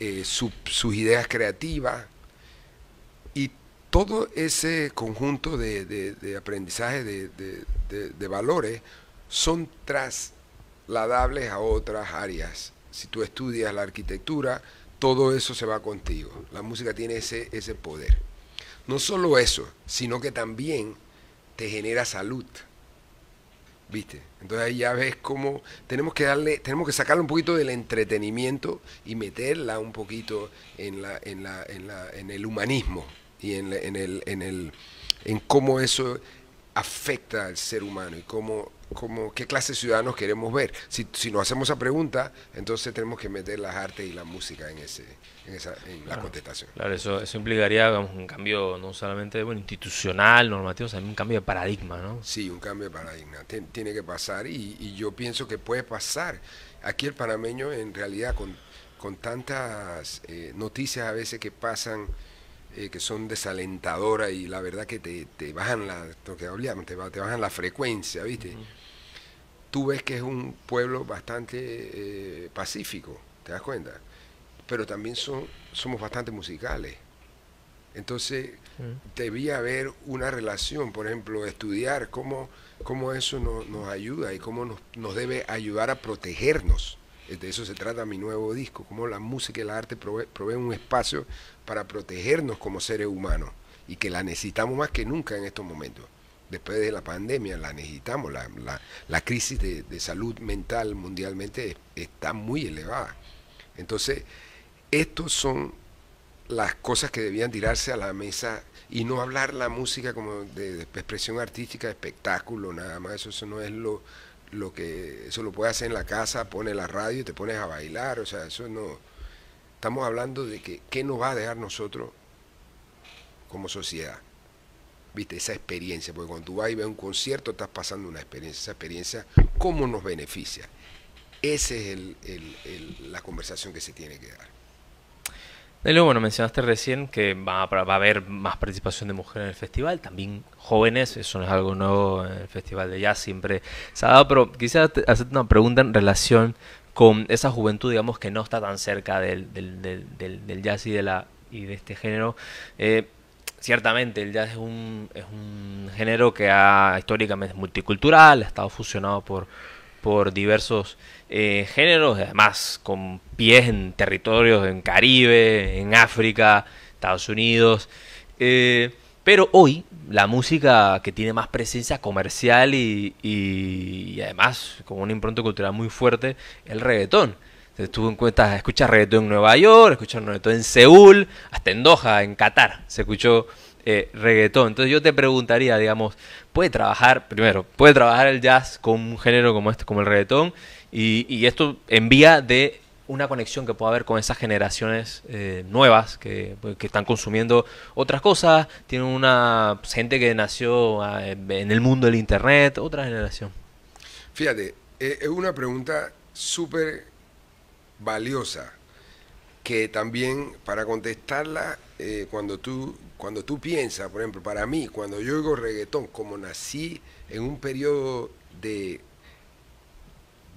Speaker 3: eh, sus ideas creativas y todo ese conjunto de, aprendizaje de, valores son trasladables a otras áreas. Si tú estudias la arquitectura, todo eso se va contigo. La música tiene ese, ese poder. No solo eso, sino que también te genera salud. ¿viste? Entonces ahí ya ves cómo tenemos que darle, tenemos que sacarle un poquito del entretenimiento y meterla un poquito en la, en la, en la, en el humanismo y en, el, en el, en cómo eso afecta al ser humano y cómo, cómo qué clase de ciudadanos queremos ver. Si, si nos hacemos esa pregunta, entonces tenemos que meter las artes y la música en ese, en, esa, la contestación.
Speaker 1: Claro, eso, eso implicaría un cambio no solamente institucional, normativo, sino un cambio de paradigma, ¿no?
Speaker 3: Sí, un cambio de paradigma. tiene que pasar y, yo pienso que puede pasar. Aquí el panameño, en realidad, con, con tantas eh, noticias a veces que pasan, eh, que son desalentadoras y la verdad que te, bajan la, lo te, bajan la frecuencia, ¿viste? Tú ves que es un pueblo bastante eh, pacífico, ¿te das cuenta? pero también somos bastante musicales. Entonces, mm. debía haber una relación, por ejemplo, estudiar cómo, cómo eso nos ayuda y cómo nos, debe ayudar a protegernos. De eso se trata mi nuevo disco, cómo la música y el arte proveen un espacio para protegernos como seres humanos y que la necesitamos más que nunca en estos momentos. Después de la pandemia la necesitamos, la, crisis de, de salud mental mundialmente está muy elevada. Entonces, estos son las cosas que debían tirarse a la mesa y no hablar la música como de, expresión artística, de espectáculo, nada más. Eso, no es lo, lo que. Eso lo puedes hacer en la casa, pones la radio y te pones a bailar. O sea, eso no. Estamos hablando de que qué nos va a dejar nosotros como sociedad. ¿Viste? Esa experiencia, porque cuando tú vas y ves un concierto estás pasando una experiencia. Esa experiencia, ¿cómo nos beneficia? Esa es la conversación que se tiene que dar.
Speaker 1: De luego, bueno, mencionaste recién que va, a haber más participación de mujeres en el festival, también jóvenes, eso no es algo nuevo en el festival de jazz, siempre se ha dado, pero quisiera hacerte una pregunta en relación con esa juventud, digamos, que no está tan cerca del, del, del, jazz y de, la, y de este género. Eh, ciertamente, el jazz es un, es un género que ha históricamente es multicultural, ha estado fusionado por por diversos eh, géneros, además con pies en territorios en Caribe, en África, Estados Unidos. Eh, pero hoy la música que tiene más presencia comercial y, además con un impronto cultural muy fuerte, el reggaetón. Entonces en cuenta, escuchas reggaetón en Nueva York, escuchas reggaetón en Seúl, hasta en Doha, en Qatar, se escuchó eh, reggaetón. Entonces yo te preguntaría, digamos, ¿puede trabajar, primero, puede trabajar el jazz con un género como este, como el reggaetón? Y, esto envía de una conexión que pueda haber con esas generaciones eh, nuevas que, pues, que, están consumiendo otras cosas, tienen una gente que nació ah, en el mundo del Internet, otra generación.
Speaker 3: Fíjate, eh, es una pregunta súper valiosa que también para contestarla, eh, cuando, tú, cuando tú piensas, por ejemplo, para mí, cuando yo oigo reggaetón, como nací en un periodo de,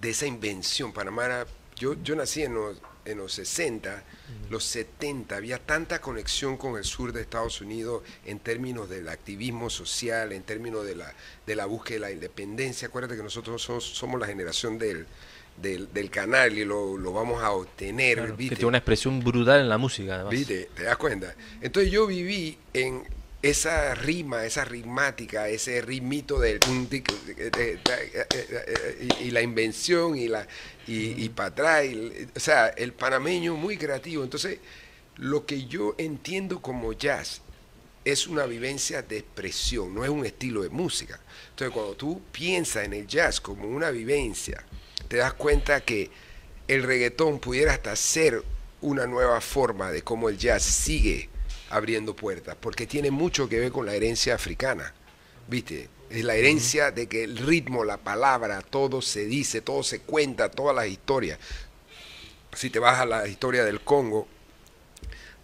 Speaker 3: de esa invención, Panamá yo, yo nací en los, en los 60, los 70, había tanta conexión con el sur de Estados Unidos en términos del activismo social, en términos de la, de la búsqueda de la independencia. Acuérdate que nosotros somos, somos la generación del, del, canal y lo, vamos a obtener. Que tiene una
Speaker 1: expresión brutal en la música, además. ¿Viste?
Speaker 3: ¿Te das cuenta? Entonces yo viví en esa rima, esa ritmática, ese ritmito del y la invención y la y, para atrás, o sea, el panameño muy creativo. Entonces, lo que yo entiendo como jazz es una vivencia de expresión, no es un estilo de música. Entonces, cuando tú piensas en el jazz como una vivencia, te das cuenta que el reggaetón pudiera hasta ser una nueva forma de cómo el jazz sigue abriendo puertas, porque tiene mucho que ver con la herencia africana, ¿viste? Es la herencia de que el ritmo, la palabra, todo se dice, todo se cuenta, todas las historias. Si te vas a la historia del Congo,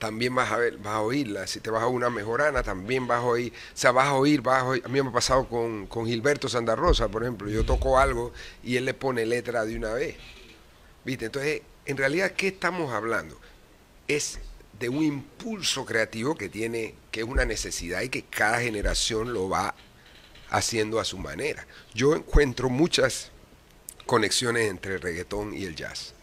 Speaker 3: también vas a ver, vas a oírla. Si te vas a una mejorana, también vas a oír. O sea, vas a oír, a mí me ha pasado con, Gilberto Sandarrosa, por ejemplo. Yo toco algo y él le pone letra de una vez. ¿Viste? Entonces, en realidad, ¿qué estamos hablando? Es de un impulso creativo que tiene, que es una necesidad y que cada generación lo va haciendo a su manera. Yo encuentro muchas conexiones entre el reggaetón y el jazz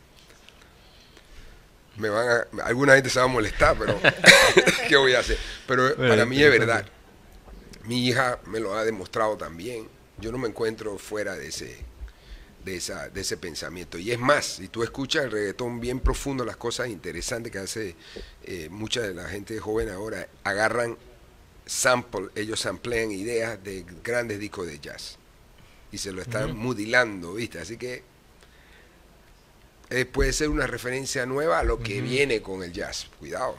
Speaker 3: me van a, alguna gente se va a molestar, pero (laughs) ¿qué voy a hacer? Pero eh, para mí es verdad. Mi hija me lo ha demostrado también. Yo no me encuentro fuera de ese, de, ese pensamiento. Y es más, si tú escuchas el reggaetón bien profundo, las cosas interesantes que hace eh, mucha de la gente joven ahora, agarran sample, ellos samplean ideas de grandes discos de jazz. Y se lo están mudilando, ¿viste? Así que eh, puede ser una referencia nueva a lo que viene con el jazz. Cuidado.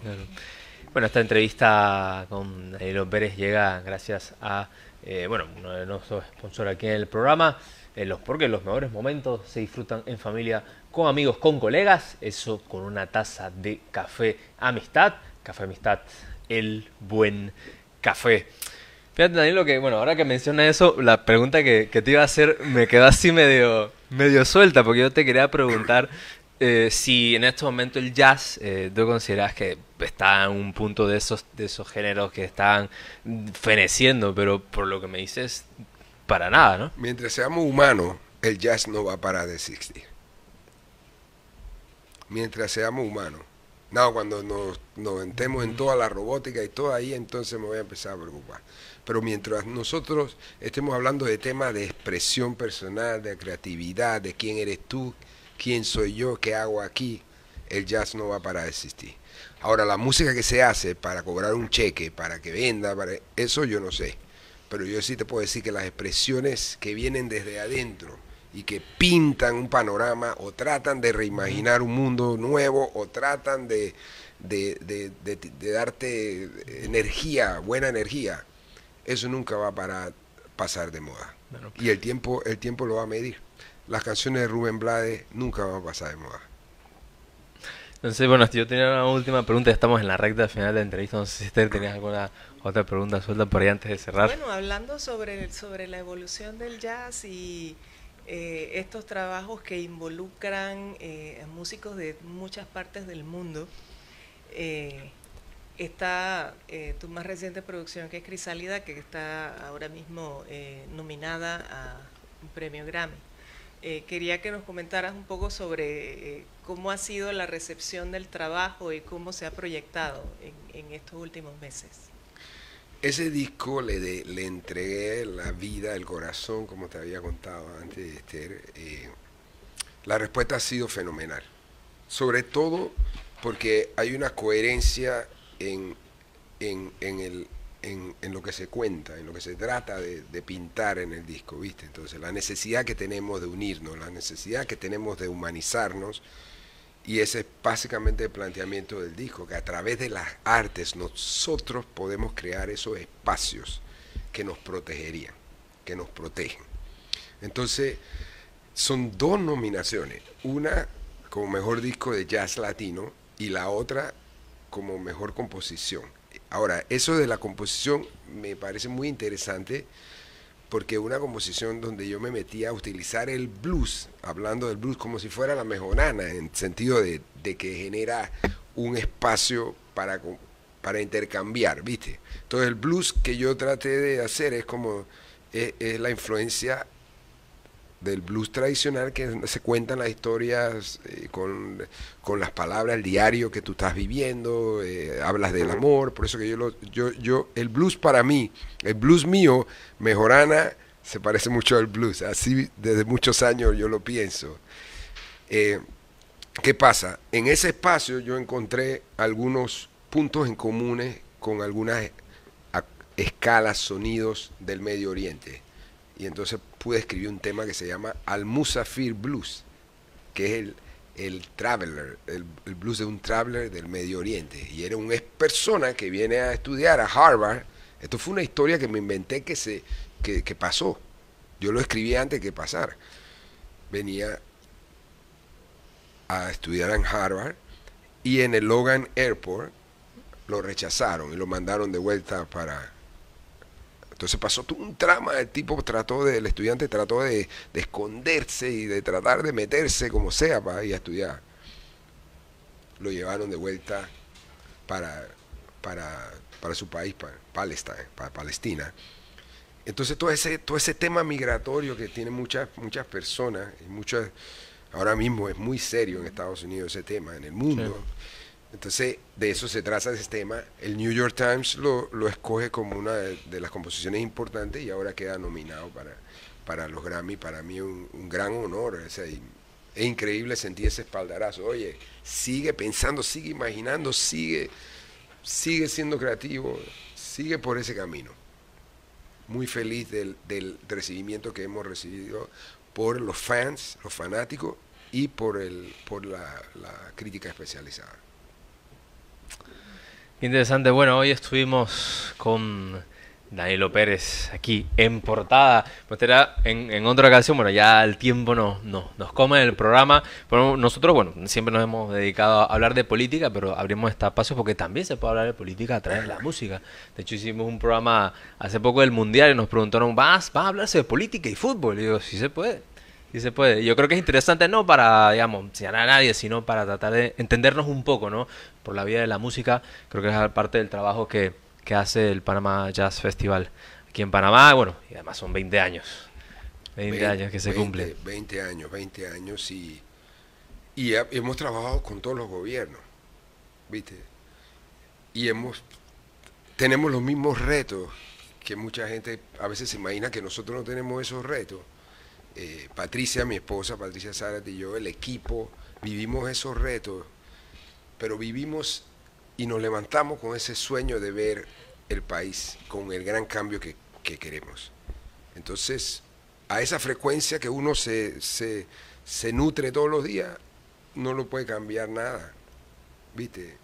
Speaker 1: Bueno, esta entrevista con Danilo Pérez llega gracias a eh, bueno, uno de nuestros sponsores aquí en el programa, eh, los, porque los mejores momentos se disfrutan en familia, con amigos, con colegas, eso con una taza de café amistad, café amistad, el buen café que bueno, ahora que mencionas eso, la pregunta que, te iba a hacer me quedó así medio, medio suelta, porque yo te quería preguntar eh, si en este momento el jazz, eh, ¿tú consideras que está en un punto de esos, de esos géneros que están feneciendo? Pero por lo que me dices, para nada, ¿no?
Speaker 3: Mientras seamos humanos, el jazz no va para de 60. Mientras seamos humanos. No, cuando nos, nos entremos en toda la robótica y todo ahí, entonces me voy a empezar a preocupar. Pero mientras nosotros estemos hablando de temas de expresión personal, de creatividad, de quién eres tú, quién soy yo, qué hago aquí, el jazz no va a parar de existir. Ahora, la música que se hace para cobrar un cheque, para que venda, para eso yo no sé. Pero yo sí te puedo decir que las expresiones que vienen desde adentro, y que pintan un panorama o tratan de reimaginar un mundo nuevo o tratan de, de, darte energía, buena energía, eso nunca va a pasar de moda. y el tiempo, el tiempo lo va a medir. Las canciones de Rubén Blades nunca van a pasar de moda.
Speaker 1: Entonces, bueno, yo tenía una última pregunta, estamos en la recta final de la entrevista, no sé si usted alguna otra pregunta suelta por ahí antes de cerrar. Bueno,
Speaker 2: hablando sobre, sobre la evolución del jazz y eh, estos trabajos que involucran eh, músicos de muchas partes del mundo. Eh, está tu más reciente producción que es Crisálida, que está ahora mismo nominada a un premio Grammy. quería que nos comentaras un poco sobre cómo ha sido la recepción del trabajo y cómo se ha proyectado en estos últimos meses.
Speaker 3: Ese disco le, le entregué la vida, el corazón, como te había contado antes, Esther. Eh, la respuesta ha sido fenomenal. Sobre todo porque hay una coherencia en, lo que se cuenta, en lo que se trata de, de, pintar en el disco, ¿viste? Entonces, la necesidad que tenemos de unirnos, la necesidad que tenemos de humanizarnos, y ese es básicamente el planteamiento del disco, que a través de las artes nosotros podemos crear esos espacios que nos protegerían, que nos protegen. Entonces, son dos nominaciones, una como mejor disco de jazz latino y la otra como mejor composición. Ahora, eso de la composición me parece muy interesante porque una composición donde yo me metía a utilizar el blues, hablando del blues como si fuera la mejorana, en sentido de, que genera un espacio para, para intercambiar, ¿viste? Entonces el blues que yo traté de hacer es como la influencia del blues tradicional que se cuentan las historias eh, con, las palabras, el diario que tú estás viviendo, eh, hablas del amor, por eso que yo, yo, el blues para mí, el blues mío, Mejorana, se parece mucho al blues, así desde muchos años yo lo pienso. Eh, ¿Qué pasa? En ese espacio yo encontré algunos puntos en comunes con algunas escalas, sonidos del Medio Oriente. Y entonces pude escribir un tema que se llama Al Musafir Blues, que es el, traveler, el, blues de un traveler del Medio Oriente. Y era una persona que viene a estudiar a Harvard. Esto fue una historia que me inventé que, se, que pasó. Yo lo escribí antes que pasara. Venía a estudiar en Harvard y en el Logan Airport lo rechazaron y lo mandaron de vuelta para entonces pasó todo un trama, el tipo trató el estudiante trató de, esconderse y de tratar de meterse como sea para ir a estudiar. Lo llevaron de vuelta para, para, su país, para Palestina, Palestina. Entonces todo ese, todo ese tema migratorio que tiene muchas, muchas personas, y muchas, ahora mismo es muy serio en Estados Unidos ese tema, en el mundo. Entonces, de eso se traza ese tema. El New York Times lo, lo escoge como una de, las composiciones importantes y ahora queda nominado para, para los Grammy. Para mí un, un gran honor. Es, increíble sentir ese espaldarazo. Oye, sigue pensando, sigue imaginando, sigue, sigue siendo creativo, sigue por ese camino. Muy feliz del, del recibimiento que hemos recibido por los fans, los fanáticos y por, el, por la crítica especializada.
Speaker 1: Interesante, bueno, hoy estuvimos con Danilo Pérez aquí en portada. Este en, en otra ocasión, bueno, ya el tiempo nos, no, nos come el programa. nosotros, bueno, siempre nos hemos dedicado a hablar de política, pero abrimos este pasos porque también se puede hablar de política a través de la música. De hecho, hicimos un programa hace poco del Mundial y nos preguntaron, ¿vas, a hablarse de política y fútbol? Y digo, sí se puede y se puede. Yo creo que es interesante no para, digamos, a nadie, sino para tratar de entendernos un poco, ¿no? Por la vía de la música, creo que es parte del trabajo que, hace el Panamá Jazz Festival aquí en Panamá, bueno, y además son 20 años. 20, años que se cumple cumplen.
Speaker 3: 20 años, 20 años y, y hemos trabajado con todos los gobiernos, ¿viste? Y hemos tenemos los mismos retos que mucha gente a veces se imagina que nosotros no tenemos esos retos. Eh, Patricia, mi esposa, Patricia Zárate y yo, el equipo, vivimos esos retos, pero vivimos y nos levantamos con ese sueño de ver el país con el gran cambio que, queremos. Entonces, a esa frecuencia que uno se, se, se nutre todos los días, no lo puede cambiar nada. ¿Viste?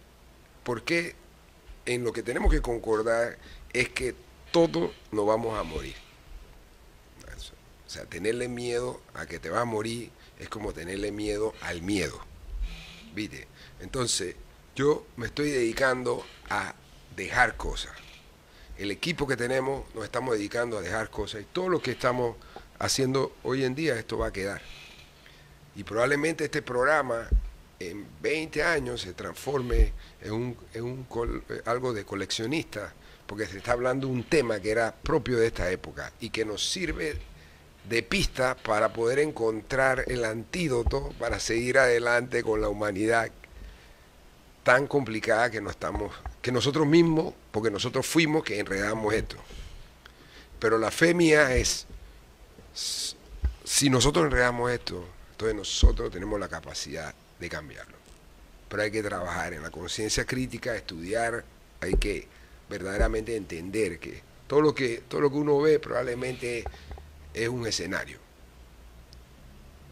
Speaker 3: Porque en lo que tenemos que concordar es que todos nos vamos a morir sea, tenerle miedo a que te va a morir es como tenerle miedo al miedo. ¿Viste? Entonces, yo me estoy dedicando a dejar cosas. El equipo que tenemos nos estamos dedicando a dejar cosas y todo lo que estamos haciendo hoy en día, esto va a quedar. Y probablemente este programa en 20 años se transforme en, un, eh, algo de coleccionista, porque se está hablando de un tema que era propio de esta época y que nos sirve de pista para poder encontrar el antídoto para seguir adelante con la humanidad tan complicada que no estamos, que nosotros mismos, porque nosotros fuimos que enredamos esto. Pero la fe mía es, si nosotros enredamos esto, entonces nosotros tenemos la capacidad de cambiarlo. Pero hay que trabajar en la conciencia crítica, estudiar, hay que verdaderamente entender que todo lo que, todo lo que uno ve probablemente es un escenario.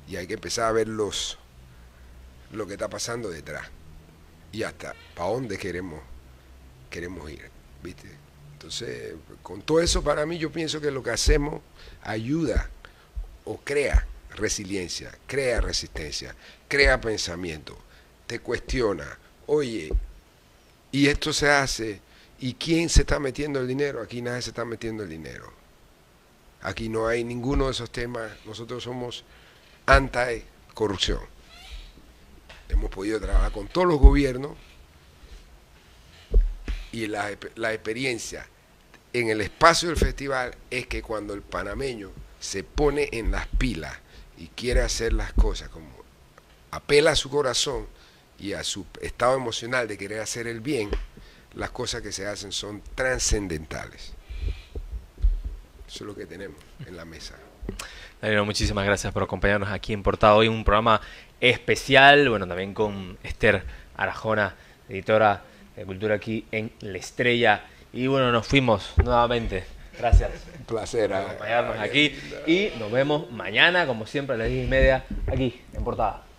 Speaker 3: Y hay que empezar a ver los, lo que está pasando detrás. Y hasta para dónde queremos, queremos ir. ¿Viste? Entonces, con todo eso para mí yo pienso que lo que hacemos ayuda o crea resiliencia, crea resistencia, crea pensamiento, te cuestiona, oye, y esto se hace, ¿y quién se está metiendo el dinero? Aquí nadie se está metiendo el dinero. Aquí no hay ninguno de esos temas. Nosotros somos anti-corrupción. Hemos podido trabajar con todos los gobiernos y la, la experiencia en el espacio del festival es que cuando el panameño se pone en las pilas y quiere hacer las cosas como apela a su corazón y a su estado emocional de querer hacer el bien, las cosas que se hacen son trascendentales. Eso es lo que tenemos en la mesa.
Speaker 1: Daniel, muchísimas gracias por acompañarnos aquí en Portada Hoy, un programa especial, bueno, también con Esther Arajona, editora de Cultura aquí en La Estrella. Y bueno, nos fuimos nuevamente. Gracias. Un placer ah, acompañarnos ah, aquí. Y nos vemos mañana, como siempre, a las 10 y media, aquí en Portada.